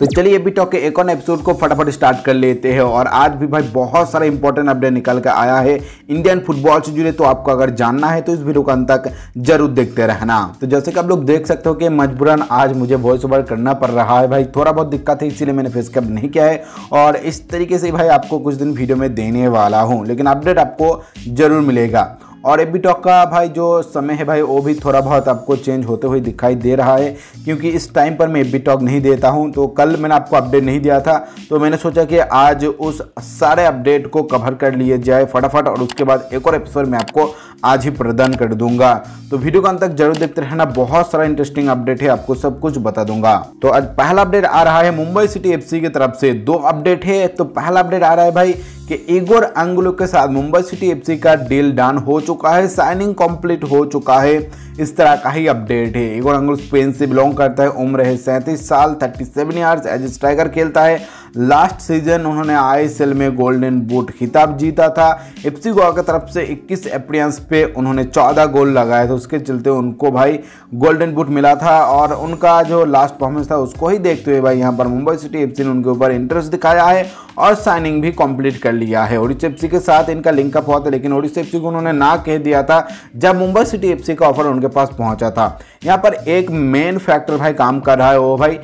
तो चलिए अभी टॉक तो के एक और एपिसोड को फटाफट स्टार्ट कर लेते हैं और आज भी भाई बहुत सारे इंपॉर्टेंट अपडेट निकल कर आया है इंडियन फुटबॉल से जुड़े तो आपको अगर जानना है तो इस वीडियो को अंत तक जरूर देखते रहना तो जैसे कि आप लोग देख सकते हो कि मजबूरन आज मुझे वॉइस ओवर करना पड़ रहा है भाई थोड़ा बहुत दिक्कत है इसीलिए मैंने फेस कैप नहीं किया है और इस तरीके से भाई आपको कुछ दिन वीडियो में देने वाला हूँ लेकिन अपडेट आपको जरूर मिलेगा और एबी टॉक का भाई जो समय है भाई वो भी थोड़ा बहुत आपको चेंज होते हुए दिखाई दे रहा है क्योंकि इस टाइम पर मैं एबी टॉक नहीं देता हूँ तो कल मैंने आपको अपडेट नहीं दिया था तो मैंने सोचा कि आज उस सारे अपडेट को कवर कर लिए जाए फटाफट और उसके बाद एक और एपिसोड मैं आपको आज ही प्रदान कर दूंगा तो वीडियो का अंत तक जरूर देखते रहना बहुत सारा इंटरेस्टिंग अपडेट है आपको सब कुछ बता दूंगा तो आज पहला अपडेट आ रहा है मुंबई सिटी एफ की तरफ से दो अपडेट है तो पहला अपडेट आ रहा है भाई कि एगोर एंगलो के साथ मुंबई सिटी एफ का डील डन हो चुका है साइनिंग कंप्लीट हो चुका है इस तरह का ही अपडेट है एगोर एंगलो स्पेन से बिलोंग करता है उम्र है सैंतीस साल thirty seven years age striker खेलता है लास्ट सीजन उन्होंने आई में गोल्डन बूट खिताब जीता था एफसी गोवा की तरफ से 21 अप्रियंस पे उन्होंने 14 गोल लगाए थे उसके चलते उनको भाई गोल्डन बूट मिला था और उनका जो लास्ट परफॉर्मेंस था उसको ही देखते हुए भाई यहाँ पर मुंबई सिटी एफ ने उनके ऊपर इंटरेस्ट दिखाया है और साइनिंग भी कंप्लीट कर लिया है ओडिस एफ के साथ इनका लिंकअप हुआ था लेकिन ओडिस एफ को उन्होंने ना कह दिया था जब मुंबई सिटी एफ का ऑफर उनके पास पहुंचा था यहाँ पर एक मेन फैक्टर भाई काम कर रहा है वो भाई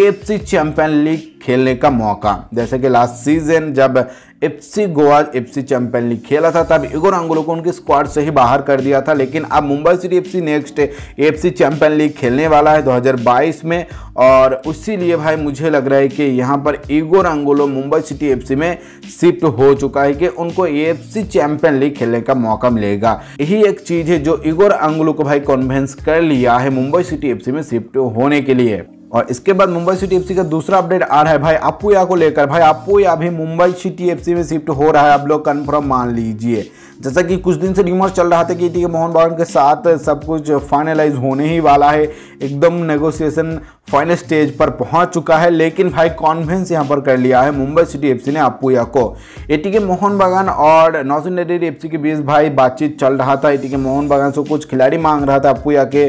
एफसी चैंपियन लीग खेलने का मौका जैसे कि लास्ट सीजन जब FC Goa FC champion league खेला था तब इगोर अंगुलो को उनके स्क्वाड से ही बाहर कर दिया था लेकिन अब Mumbai City FC next FC champion league खेलने वाला है 2022 में और उसी लिए भाई मुझे लग रहा है कि यहाँ पर Igor Angulo Mumbai City C में शिफ्ट हो चुका है कि उनको सी चैंपियन लीग खेलने का मौका मिलेगा यही एक चीज़ है जो इगोर अंगुलो को भाई कॉन्वेंस कर लिया है मुंबई सिटी सी में शिफ्ट होने के लिए और इसके बाद मुंबई सिटी एफसी का दूसरा अपडेट आ रहा है भाई अपूया को लेकर भाई अपूया भी मुंबई सिटी एफसी में शिफ्ट हो रहा है आप लोग कन्फर्म मान लीजिए जैसा कि कुछ दिन से र्यूमर्स चल रहा था कि ठीक है मोहन बागान के साथ सब कुछ फाइनलाइज होने ही वाला है एकदम नेगोशिएशन फाइनल स्टेज पर पहुंच चुका है लेकिन भाई कॉन्फ्रेंस यहाँ पर कर लिया है मुंबई सिटी एफसी ने अपूया को एटी के मोहन बागान और नॉर्थ रेडी एफ के बीच भाई बातचीत चल रहा था टी के मोहन बागान से कुछ खिलाड़ी मांग रहा था अपूया के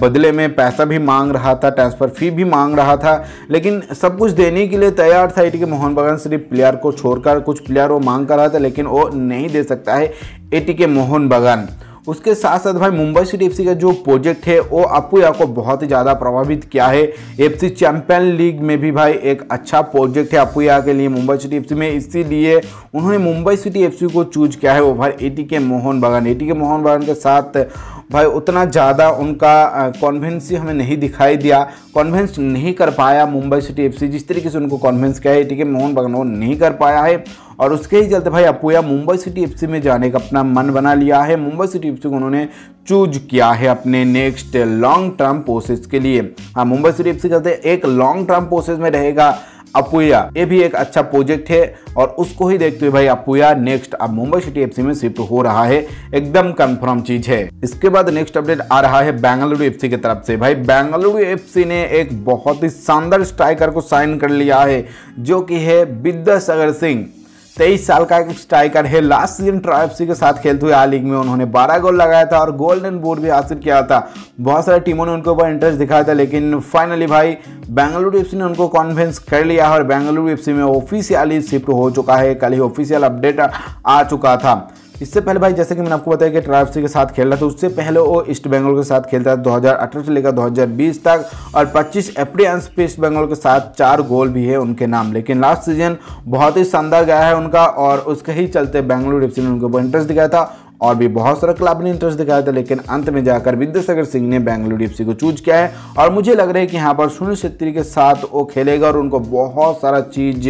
बदले में पैसा भी मांग रहा था ट्रांसफ़र फी भी मांग रहा था लेकिन सब कुछ देने के लिए तैयार था टी के मोहन बागान सिर्फ प्लेयर को छोड़कर कुछ प्लेयर वो मांग कर रहा था लेकिन वो नहीं दे सकता है एटीके मोहन बगान उसके साथ साथ भाई मुंबई सिटी एफसी का जो प्रोजेक्ट है वो आपको को बहुत ही ज़्यादा प्रभावित किया है एफसी चैंपियन लीग में भी भाई एक अच्छा प्रोजेक्ट है आपको यहाँ के लिए मुंबई सिटी एफसी में इसीलिए उन्होंने मुंबई सिटी एफसी को चूज किया है वो भाई एटी के मोहन बागान एटी के मोहन बागान के साथ भाई उतना ज़्यादा उनका कॉन्वेंस हमें नहीं दिखाई दिया कॉन्वेंस नहीं कर पाया मुंबई सिटी एफसी जिस तरीके से उनको कॉन्वेंस किया है ठीक है मोहन बगन नहीं कर पाया है और उसके ही चलते भाई अपूया मुंबई सिटी एफसी में जाने का अपना मन बना लिया है मुंबई सिटी एफसी को उन्होंने चूज किया है अपने नेक्स्ट लॉन्ग टर्म प्रोसेस के लिए हाँ मुंबई सिटी एफसी कहते हैं एक लॉन्ग टर्म प्रोसेस में रहेगा अपुया ये भी एक अच्छा प्रोजेक्ट है और उसको ही देखते हुए भाई अपुया नेक्स्ट अब मुंबई सिटी एफसी में शिफ्ट हो रहा है एकदम कंफर्म चीज है इसके बाद नेक्स्ट अपडेट आ रहा है बेंगलुरु एफसी की तरफ से भाई बेंगलुरु एफसी ने एक बहुत ही शानदार स्ट्राइकर को साइन कर लिया है जो कि है विद्यासागर सिंह तेईस साल का एक स्ट्राइकर है लास्ट सीजन ट्राइप्सी के साथ खेलते हुए आ लीग में उन्होंने 12 गोल लगाया था और गोल्डन बोर्ड भी हासिल किया था बहुत सारी टीमों ने उनके ऊपर इंटरेस्ट दिखाया था लेकिन फाइनली भाई बेंगलुरु एफ ने उनको कॉन्फ्रेंस कर लिया और बेंगलुरु एफ में ऑफिशियली शिफ्ट हो चुका है कल ही ऑफिशियल अपडेट आ चुका था इससे पहले भाई जैसे कि मैंने आपको बताया कि ट्राइव के साथ खेल रहा था उससे पहले वो ईस्ट बंगाल के साथ खेलता था दो से लेकर 2020 तक और 25 अप्रियंस पे ईस्ट बंगाल के साथ चार गोल भी है उनके नाम लेकिन लास्ट सीजन बहुत ही शानदार गया है उनका और उसके ही चलते बेंगलुरु एफ ने उनके ऊपर इंटरेस्ट दिखाया था और भी बहुत सारा क्लब ने इंटरेस्ट दिखाया था लेकिन अंत में जाकर विद्यासागर सिंह ने बेंगलुरु एफ को चूज किया है और मुझे लग रहा है कि यहाँ पर सुनील छेत्री के साथ वो खेलेगा और उनको बहुत सारा चीज़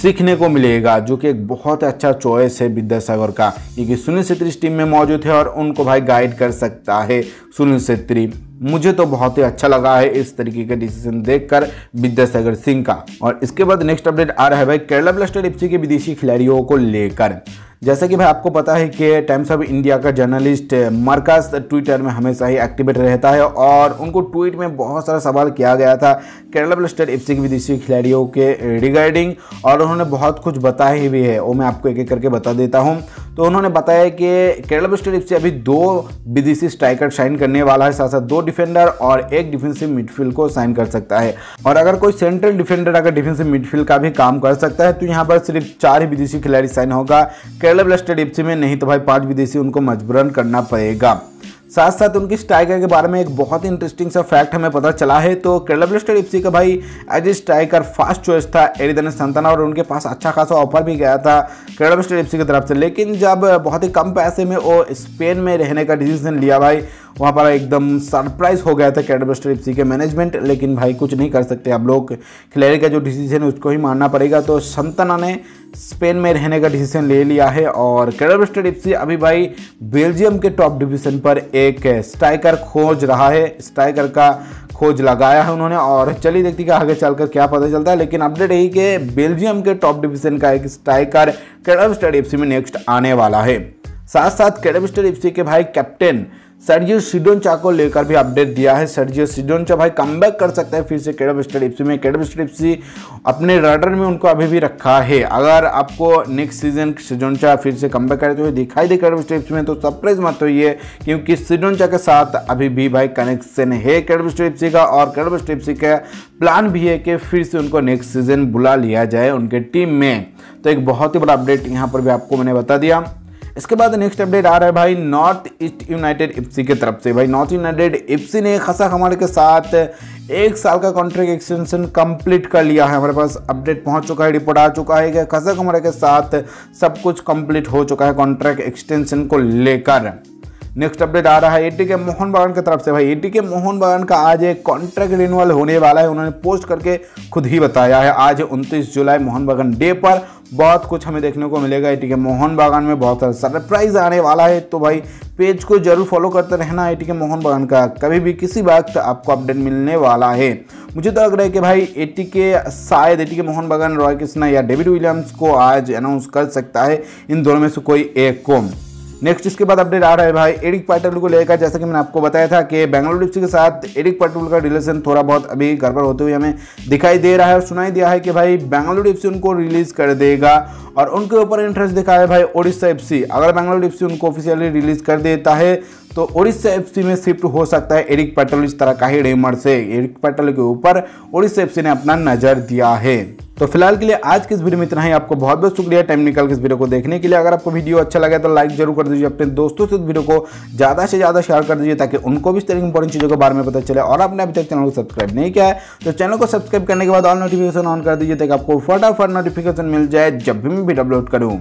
सीखने को मिलेगा जो कि एक बहुत अच्छा चॉइस है विद्यासागर का क्योंकि सुनील छेत्री इस टीम में मौजूद है और उनको भाई गाइड कर सकता है सुनील छेत्री मुझे तो बहुत ही अच्छा लगा है इस तरीके का डिसीजन देखकर विद्यासागर सिंह का और इसके बाद नेक्स्ट अपडेट आ रहा है भाई केरला ब्लास्टर एफ के विदेशी खिलाड़ियों को लेकर जैसे कि भाई आपको पता है कि टाइम्स ऑफ इंडिया का जर्नलिस्ट मरकस ट्विटर में हमेशा ही एक्टिवेट रहता है और उनको ट्वीट में बहुत सारा सवाल किया गया था केरला ब्लस्टर एफ के विदेशी खिलाड़ियों के रिगार्डिंग और उन्होंने बहुत कुछ बताया भी है वो मैं आपको एक एक करके बता देता हूँ तो उन्होंने बताया कि केरला ब्लस्टर एफ अभी दो विदेशी स्ट्राइकर साइन करने वाला है साथ साथ दो डिफेंडर और एक डिफेंसिव मिडफील्ड को साइन कर सकता है और अगर कोई सेंट्रल डिफेंडर अगर डिफेंसिव मिडफील्ड का भी काम कर सकता है तो यहाँ पर सिर्फ चार ही विदेशी खिलाड़ी साइन होगा केरला ब्लास्टर डीपसी में नहीं तो भाई पांच विदेशी उनको मजबूरन करना पड़ेगा साथ साथ उनकी स्ट्राइकर के बारे में एक बहुत ही इंटरेस्टिंग सा फैक्ट हमें पता चला है तो केरला ब्लास्टर इप्सी का भाई as a striker first choice था एरिदन संताना और उनके पास अच्छा खासा ऑफर भी गया था केरला ब्लास्टर इप्सी की तरफ से लेकिन जब बहुत ही कम पैसे में वो स्पेन में रहने का डिसीजन लिया भाई वहाँ पर एकदम सरप्राइज हो गया था कैडबस ट्रिप्सी के मैनेजमेंट लेकिन भाई कुछ नहीं कर सकते अब लोग खिलाड़ी का जो डिसीजन है उसको ही मानना पड़ेगा तो संतना ने स्पेन में रहने का डिसीजन ले लिया है और कैडबस ट्रिप्सी अभी भाई बेल्जियम के टॉप डिवीजन पर एक स्ट्राइकर खोज रहा है स्ट्राइकर का खोज लगाया है उन्होंने और चली देखती कि आगे चलकर क्या पता चलता है लेकिन अपडेट यही कि बेल्जियम के टॉप डिवीजन का एक स्ट्राइकर कैडबस्टर एफ में नेक्स्ट आने वाला है साथ साथ कैडबस्टर एफ के भाई कैप्टन सर्जियो सिडोनचा को लेकर भी अपडेट दिया है सर्जियो सिडोनचा भाई कम कर सकता है फिर से केडब स्टेडिप्सी में केडब स्टेडिप्सी अपने रडर में उनको अभी भी रखा है अगर आपको नेक्स्ट सीजन सिडोनचा फिर से कम बैक करते हुए दिखाई दे केडब स्टेप्स में तो सरप्राइज मत होइए क्योंकि सिडोनचा के साथ अभी भी भाई कनेक्शन है केडब स्टेडिप्सी का और केडब स्टेप्स का प्लान भी है कि फिर से उनको नेक्स्ट सीजन बुला लिया जाए उनके टीम में तो एक बहुत ही बड़ा अपडेट यहाँ पर भी आपको मैंने बता दिया इसके बाद नेक्स्ट अपडेट आ रहा है भाई नॉर्थ ईस्ट यूनाइटेड इप्सी की तरफ से भाई नॉर्थ यूनाइटेड इप्सी ने खसा हमारे के साथ एक साल का कॉन्ट्रैक्ट एक्सटेंशन कंप्लीट कर लिया है हमारे पास अपडेट पहुंच चुका है रिपोर्ट आ चुका है कि खसा हमारे के साथ सब कुछ कंप्लीट हो चुका है कॉन्ट्रैक्ट एक्सटेंशन को लेकर नेक्स्ट अपडेट आ रहा है एटी के मोहन बागान की तरफ से भाई एटी के मोहन बागान का आज एक कॉन्ट्रैक्ट रिन्यूअल होने वाला है उन्होंने पोस्ट करके खुद ही बताया है आज 29 जुलाई मोहन बागान डे पर बहुत कुछ हमें देखने को मिलेगा एटी के मोहन बागान में बहुत सारा सरप्राइज आने वाला है तो भाई पेज को जरूर फॉलो करते रहना आई के मोहन बगान का कभी भी किसी वक्त आपको अपडेट मिलने वाला है मुझे तो लग रहा है कि भाई ए के शायद ए के मोहन बगान रॉय कृष्णा या डेविड विलियम्स को आज अनाउंस कर सकता है इन दोनों में से कोई एक को नेक्स्ट इसके बाद अपडेट आ रहा है भाई एडिक पाटल को लेकर जैसा कि मैंने आपको बताया था कि बेंगलुरु एफ के साथ एडिक पाटल का रिलेशन थोड़ा बहुत अभी गड़बड़ होते हुए हमें दिखाई दे रहा है और सुनाई दिया है कि भाई बेंगलुरु एफ उनको रिलीज़ कर देगा और उनके ऊपर इंटरेस्ट दिखा है भाई ओडिशा एफ अगर बेंगलुरु एफ उनको ऑफिशियली रिलीज़ कर देता है तो ओडिशा एफ में शिफ्ट हो सकता है एडिक पटेल इस तरह का ही रेमर से एडिक पटेल के ऊपर ओडिशा एफ ने अपना नज़र दिया है तो फिलहाल के लिए आज की इस वीडियो में इतना ही आपको बहुत बहुत शुक्रिया टाइम निकाल के इस वीडियो को देखने के लिए अगर आपको वीडियो अच्छा लगे तो लाइक जरूर कर दीजिए अपने दोस्तों से इस वीडियो को ज़्यादा से ज़्यादा शेयर कर दीजिए ताकि उनको भी इस तरह इंपॉर्टेंट चीज़ों के बारे में पता चले और आपने अभी तक चैनल को सब्सक्राइब नहीं किया है तो चैनल को सब्सक्राइब करने के बाद ऑल नोटिफिकेशन ऑन कर दीजिए ताकि आपको फटाफट नोटिफिकेशन मिल जाए जब भी मैं वीडियो अपलोड करूँ